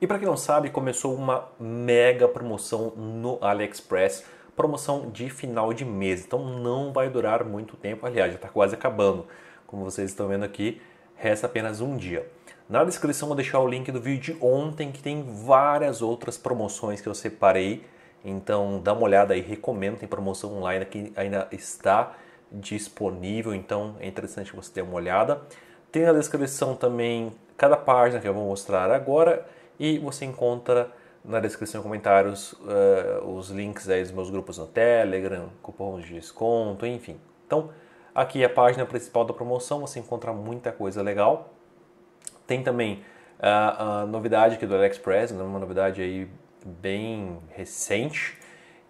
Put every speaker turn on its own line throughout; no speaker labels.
E para quem não sabe, começou uma mega promoção no AliExpress, promoção de final de mês. Então não vai durar muito tempo, aliás, já está quase acabando. Como vocês estão vendo aqui, resta apenas um dia. Na descrição vou deixar o link do vídeo de ontem que tem várias outras promoções que eu separei. Então dá uma olhada aí, recomendo, tem promoção online que ainda está disponível, então é interessante você ter uma olhada. Tem na descrição também cada página que eu vou mostrar agora e você encontra na descrição e comentários uh, os links aí dos meus grupos no Telegram, cupons de desconto, enfim. Então, aqui é a página principal da promoção, você encontra muita coisa legal. Tem também a, eh, a novidade aqui do AliExpress, né, uma novidade aí bem recente,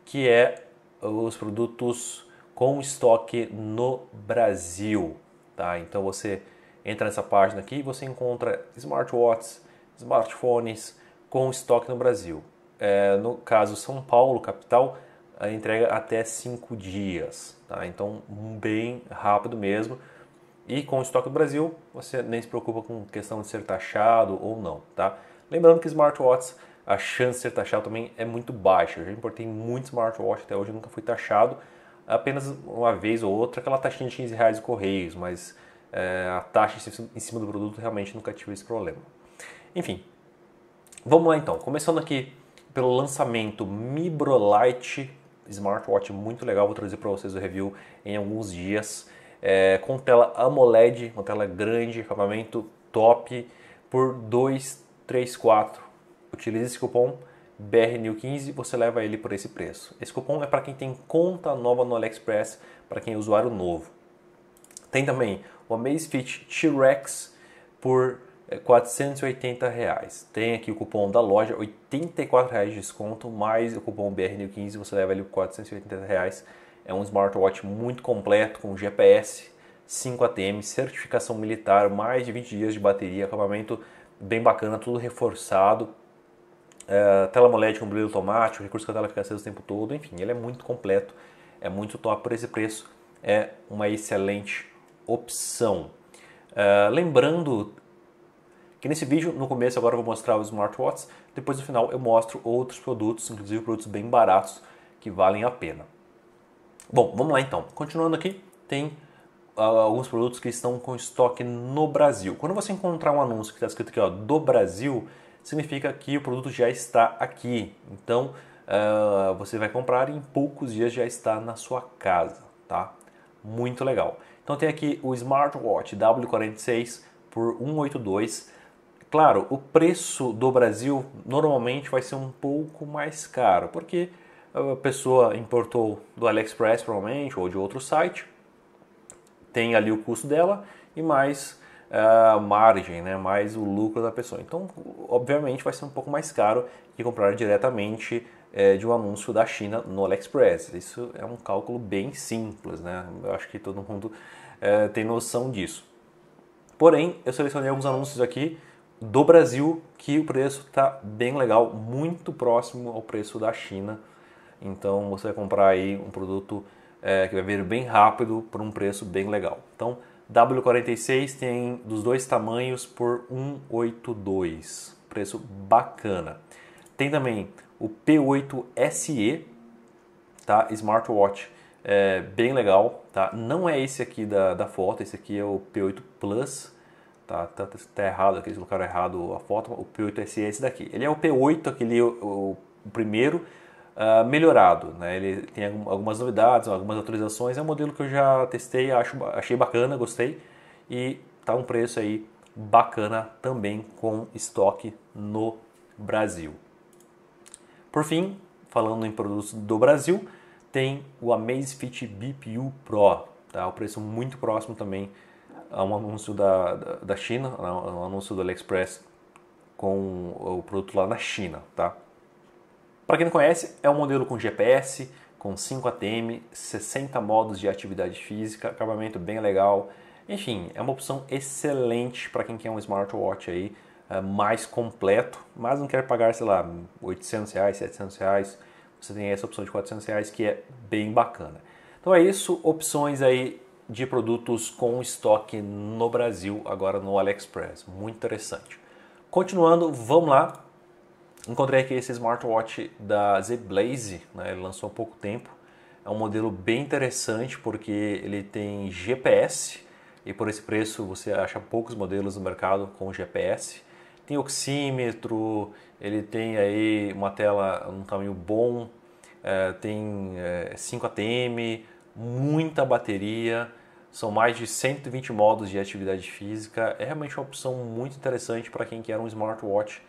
que é os produtos com estoque no Brasil, tá? Então você entra nessa página aqui e você encontra smartwatches, smartphones com estoque no Brasil. É, no caso São Paulo, capital, a entrega até 5 dias. Tá? Então, bem rápido mesmo. E com estoque no Brasil, você nem se preocupa com questão de ser taxado ou não. Tá? Lembrando que smartwatches, a chance de ser taxado também é muito baixa. Eu já importei muito smartwatch até hoje, nunca fui taxado. Apenas uma vez ou outra, aquela taxinha de 15 reais de correios, mas é, a taxa em cima do produto realmente nunca tive esse problema. Enfim, vamos lá então. Começando aqui pelo lançamento Mibrolite Smartwatch, muito legal. Vou trazer para vocês o review em alguns dias. É, com tela AMOLED, uma tela grande, acabamento top, por 234. Utilize esse cupom BRNew15, você leva ele por esse preço. Esse cupom é para quem tem conta nova no AliExpress, para quem é usuário novo. Tem também o Amazfit T-Rex por 480 é reais. Tem aqui o cupom da loja, 84 reais de desconto, mais o cupom br 15 você leva ele por 480 reais. É um smartwatch muito completo, com GPS, 5 ATM, certificação militar, mais de 20 dias de bateria, acabamento bem bacana, tudo reforçado. É, tela AMOLED com brilho automático, recurso que a tela fica acesa o tempo todo, enfim, ele é muito completo, é muito top por esse preço, é uma excelente opção. É, lembrando que nesse vídeo, no começo agora eu vou mostrar os smartwatches, depois no final eu mostro outros produtos, inclusive produtos bem baratos que valem a pena. Bom, vamos lá então. Continuando aqui, tem ah, alguns produtos que estão com estoque no Brasil. Quando você encontrar um anúncio que está escrito aqui ó, do Brasil, significa que o produto já está aqui. Então uh, você vai comprar e em poucos dias já está na sua casa, tá? Muito legal. Então tem aqui o smartwatch W46 por 182 Claro, o preço do Brasil normalmente vai ser um pouco mais caro, porque a pessoa importou do AliExpress provavelmente ou de outro site, tem ali o custo dela e mais eh, a margem, né? mais o lucro da pessoa. Então, obviamente, vai ser um pouco mais caro que comprar diretamente eh, de um anúncio da China no AliExpress. Isso é um cálculo bem simples, né? Eu acho que todo mundo eh, tem noção disso. Porém, eu selecionei alguns anúncios aqui do Brasil, que o preço está bem legal, muito próximo ao preço da China. Então você vai comprar aí um produto é, que vai vir bem rápido por um preço bem legal. Então W46 tem dos dois tamanhos por 182, preço bacana. Tem também o P8 SE, tá? Smartwatch, é, bem legal, tá? Não é esse aqui da, da foto, esse aqui é o P8 Plus, tá, tá, tá errado aqui, eles colocaram errado a foto, o P8 SE é esse daqui. Ele é o P8, aquele, o, o primeiro, uh, melhorado, né? ele tem algumas novidades, algumas atualizações, é um modelo que eu já testei, acho, achei bacana, gostei, e tá um preço aí bacana também com estoque no Brasil. Por fim, falando em produtos do Brasil, tem o Amazfit BPU Pro, tá? O preço muito próximo também a um anúncio da, da, China, né, um anúncio do AliExpress com o produto lá na China, tá? Para quem não conhece, é um modelo com GPS, com 5 ATM, 60 modos de atividade física, acabamento bem legal. Enfim, é uma opção excelente para quem quer um smartwatch aí eh, mais completo, mas não quer pagar, sei lá, 800 reais, 700 reais. Você tem essa opção de 400 reais que é bem bacana. Então é isso, opções aí de produtos com estoque no Brasil, agora no AliExpress. Muito interessante. Continuando, vamos lá. Encontrei aqui esse smartwatch da Z Blaze, né? ele lançou há pouco tempo. É um modelo bem interessante porque ele tem GPS e por esse preço você acha poucos modelos no mercado com GPS. Tem oxímetro, ele tem aí uma tela num tamanho bom, é, tem é, 5 ATM, muita bateria são mais de 120 modos de atividade física. É realmente uma opção muito interessante para quem quer um smartwatch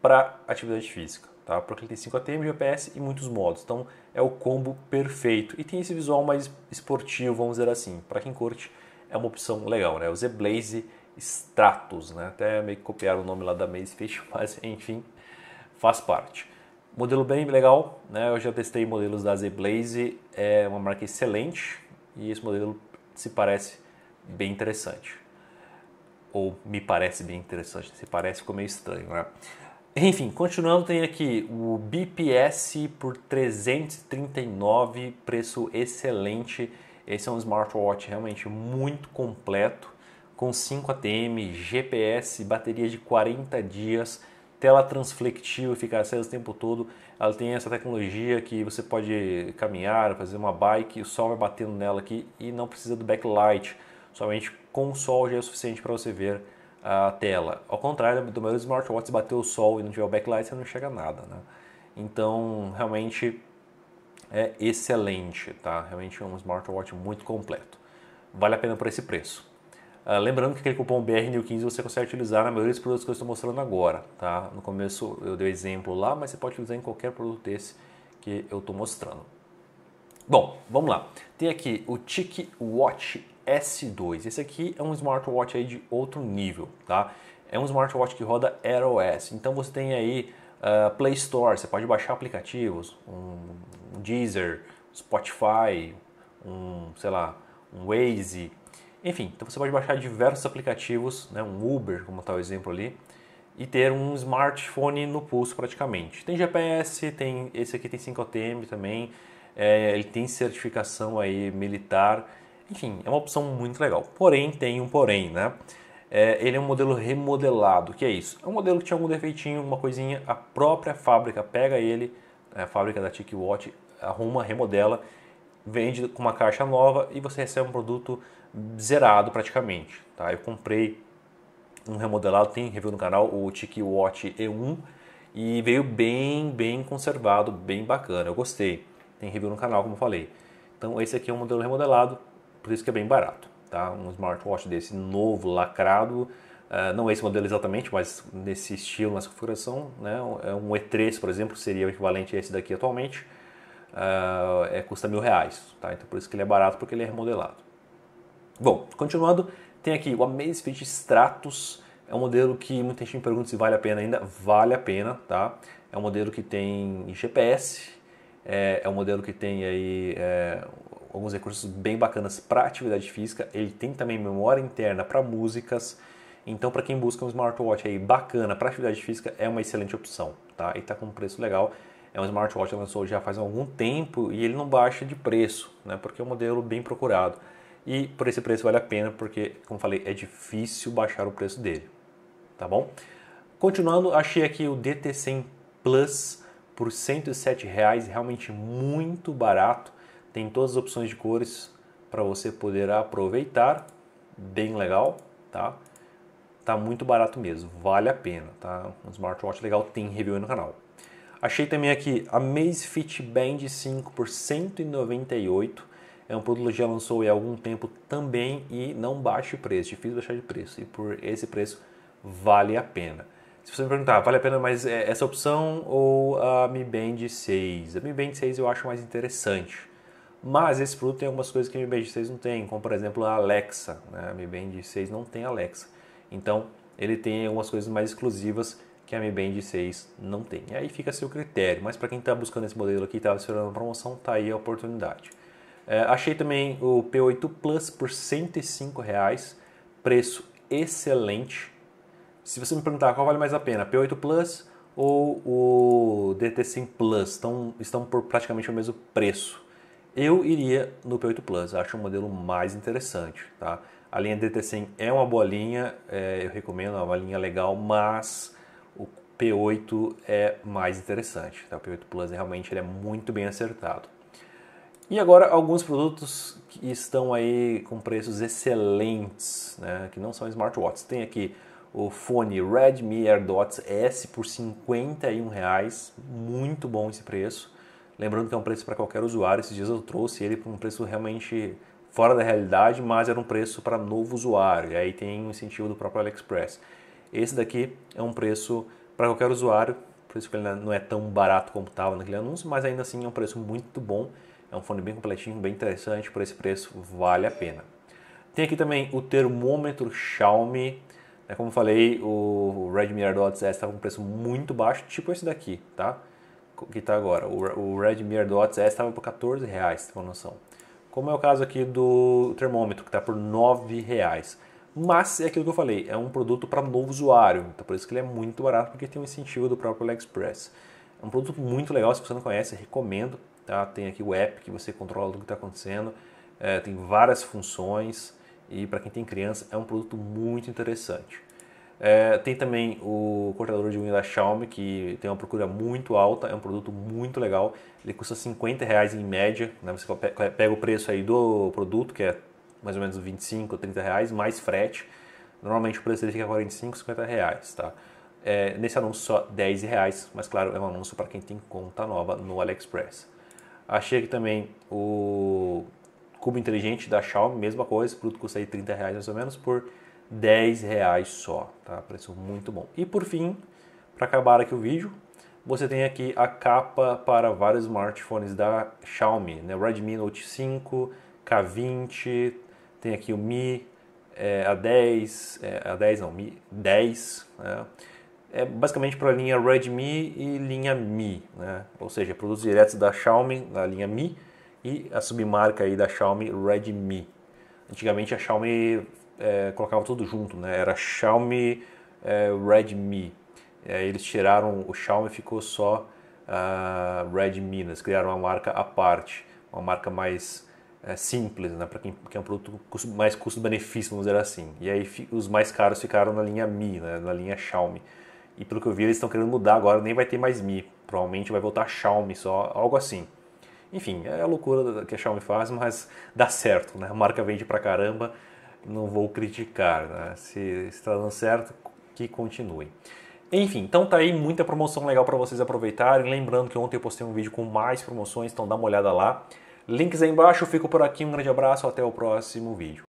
para atividade física. Tá? Porque ele tem 5 ATM, GPS e muitos modos. Então é o combo perfeito. E tem esse visual mais esportivo, vamos dizer assim. Para quem curte, é uma opção legal. Né? O Z-Blaze Stratos. Né? Até meio que copiaram o nome lá da Macefish, mas enfim, faz parte. Modelo bem legal, né? eu já testei modelos da Z-Blaze, é uma marca excelente e esse modelo se parece bem interessante. Ou me parece bem interessante, se parece ficou meio estranho, né? Enfim, continuando, tem aqui o BPS por 339, preço excelente. Esse é um smartwatch realmente muito completo, com 5 ATM, GPS, bateria de 40 dias, tela transflectiva, ficar acesa o tempo todo. Ela tem essa tecnologia que você pode caminhar, fazer uma bike, o sol vai batendo nela aqui e não precisa do backlight. Somente com o sol já é o suficiente para você ver a tela. Ao contrário do meu smartwatch, se bater o sol e não tiver o backlight, você não a nada. Né? Então, realmente é excelente, tá? Realmente é um smartwatch muito completo. Vale a pena por esse preço. Uh, lembrando que aquele cupom BRNEW15 você consegue utilizar na maioria dos produtos que eu estou mostrando agora, tá? No começo eu dei exemplo lá, mas você pode utilizar em qualquer produto desse que eu estou mostrando. Bom, vamos lá. Tem aqui o TIC Watch S2. Esse aqui é um smartwatch aí de outro nível, tá? É um smartwatch que roda iOS. Então você tem aí uh, Play Store, você pode baixar aplicativos, um Deezer, Spotify, um, sei lá, um Waze, enfim, então você pode baixar diversos aplicativos, né, um Uber, como está o exemplo ali, e ter um smartphone no pulso praticamente. Tem GPS, tem esse aqui tem 5ATM também, é, ele tem certificação aí militar, enfim, é uma opção muito legal. Porém, tem um porém, né? É, ele é um modelo remodelado, que é isso? É um modelo que tinha algum defeitinho, uma coisinha, a própria fábrica pega ele, a fábrica da TicWatch arruma, remodela, vende com uma caixa nova e você recebe um produto zerado praticamente. Tá? Eu comprei um remodelado, tem review no canal, o Tiki Watch E1 e veio bem, bem conservado, bem bacana. Eu gostei. Tem review no canal, como eu falei. Então esse aqui é um modelo remodelado, por isso que é bem barato, tá? Um smartwatch desse novo, lacrado, uh, não esse modelo exatamente, mas nesse estilo, nessa configuração, né? É um E3, por exemplo, seria o equivalente a esse daqui atualmente, uh, é, custa mil reais, tá? Então por isso que ele é barato, porque ele é remodelado. Bom, continuando, tem aqui o Amazfit Stratus, é um modelo que muita gente me pergunta se vale a pena ainda. Vale a pena, tá? É um modelo que tem GPS, é, é um modelo que tem aí é, alguns recursos bem bacanas para atividade física. Ele tem também memória interna para músicas. Então, para quem busca um smartwatch aí bacana para atividade física, é uma excelente opção, tá? E está com um preço legal. É um smartwatch que lançou já faz algum tempo e ele não baixa de preço, né? Porque é um modelo bem procurado. E por esse preço vale a pena, porque, como falei, é difícil baixar o preço dele. Tá bom? Continuando, achei aqui o DT100 Plus por R$107,00, realmente muito barato. Tem todas as opções de cores para você poder aproveitar, bem legal, tá? Tá muito barato mesmo, vale a pena, tá? Um smartwatch legal, tem review aí no canal. Achei também aqui a Amazfit Band 5 por 198 é um produto que já lançou há algum tempo também e não baixa de preço, difícil baixar de preço. E por esse preço vale a pena. Se você me perguntar, vale a pena mais é, essa opção ou a Mi Band 6? A Mi Band 6 eu acho mais interessante. Mas esse produto tem algumas coisas que a Mi Band 6 não tem, como por exemplo a Alexa. Né? A Mi Band 6 não tem Alexa. Então ele tem algumas coisas mais exclusivas que a Mi Band 6 não tem. E aí fica a seu critério, mas para quem está buscando esse modelo aqui, estava tá esperando a promoção, tá aí a oportunidade. É, achei também o P8 Plus por 105 reais, preço excelente. Se você me perguntar qual vale mais a pena, P8 Plus ou o DT5 Plus, estão, estão por praticamente o mesmo preço. Eu iria no P8 Plus, acho o um modelo mais interessante, tá? A linha DT100 é uma boa linha, é, eu recomendo, é uma linha legal, mas o P8 é mais interessante, tá? O P8 Plus realmente ele é muito bem acertado. E agora alguns produtos que estão aí com preços excelentes, né, que não são smartwatches. Tem aqui o fone Redmi AirDots S por R$ reais, muito bom esse preço. Lembrando que é um preço para qualquer usuário, esses dias eu trouxe ele por um preço realmente fora da realidade, mas era um preço para novo usuário, e aí tem um incentivo do próprio AliExpress. Esse daqui é um preço para qualquer usuário, por isso que ele não é tão barato como estava naquele anúncio, mas ainda assim é um preço muito bom é um fone bem completinho, bem interessante, por esse preço vale a pena. Tem aqui também o termômetro Xiaomi. É Como falei, o Redmi AirDots S está com um preço muito baixo, tipo esse daqui, tá? Que está agora. O, o Redmi AirDots S estava por 14 reais, tem uma noção. Como é o caso aqui do termômetro, que está por 9 reais. Mas é aquilo que eu falei, é um produto para novo usuário, então por isso que ele é muito barato, porque tem um incentivo do próprio AliExpress. É um produto muito legal, se você não conhece, recomendo. Tá? Tem aqui o app que você controla tudo que está acontecendo, é, tem várias funções e para quem tem criança é um produto muito interessante. É, tem também o cortador de unha da Xiaomi, que tem uma procura muito alta, é um produto muito legal. Ele custa 50 reais em média, né? você pega o preço aí do produto, que é mais ou menos 25 ou 30 reais, mais frete. Normalmente o preço dele fica 45, 50 reais, tá? É, nesse anúncio só 10 reais, mas claro, é um anúncio para quem tem conta nova no AliExpress. Achei que também o cubo inteligente da Xiaomi, mesma coisa, produto custa aí 30 reais mais ou menos por 10 reais só, tá? Preço muito bom. E por fim, para acabar aqui o vídeo, você tem aqui a capa para vários smartphones da Xiaomi, né? O Redmi Note 5, K20, tem aqui o Mi é, A10, é, A10 não, Mi 10, né? é basicamente para a linha Redmi e linha Mi, né? ou seja, produtos diretos da Xiaomi na linha Mi e a submarca aí da Xiaomi Redmi. Antigamente a Xiaomi é, colocava tudo junto, né? era Xiaomi é, Redmi. É, eles tiraram o Xiaomi ficou só a uh, Redmi, né? eles criaram uma marca à parte, uma marca mais é, simples, né? para quem quer é um produto mais custo-benefício, vamos dizer assim. E aí os mais caros ficaram na linha Mi, né? na linha Xiaomi. E pelo que eu vi, eles estão querendo mudar agora, nem vai ter mais Mi. Provavelmente vai voltar Xiaomi só, algo assim. Enfim, é a loucura que a Xiaomi faz, mas dá certo, né? A marca vende pra caramba, não vou criticar, né? Se está dando certo, que continue. Enfim, então tá aí muita promoção legal para vocês aproveitarem. Lembrando que ontem eu postei um vídeo com mais promoções, então dá uma olhada lá. Links aí embaixo, fico por aqui, um grande abraço, até o próximo vídeo.